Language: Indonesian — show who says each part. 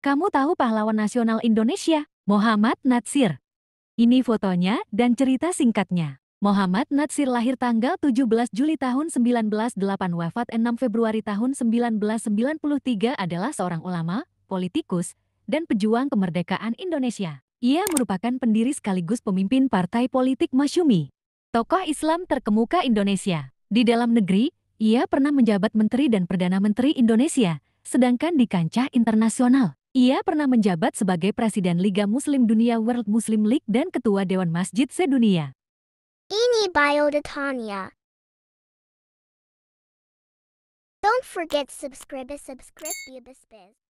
Speaker 1: Kamu tahu pahlawan nasional Indonesia, Muhammad Natsir? Ini fotonya dan cerita singkatnya. Muhammad Natsir lahir tanggal 17 Juli tahun 1908 wafat 6 Februari tahun 1993 adalah seorang ulama, politikus, dan pejuang kemerdekaan Indonesia. Ia merupakan pendiri sekaligus pemimpin partai politik Masyumi, tokoh Islam terkemuka Indonesia. Di dalam negeri, ia pernah menjabat menteri dan perdana menteri Indonesia, sedangkan di kancah internasional, ia pernah menjabat sebagai Presiden Liga Muslim Dunia World Muslim League dan Ketua Dewan Masjid Sedunia.
Speaker 2: Ini Biodatania. Don't forget subscribe subscribe bibispiz.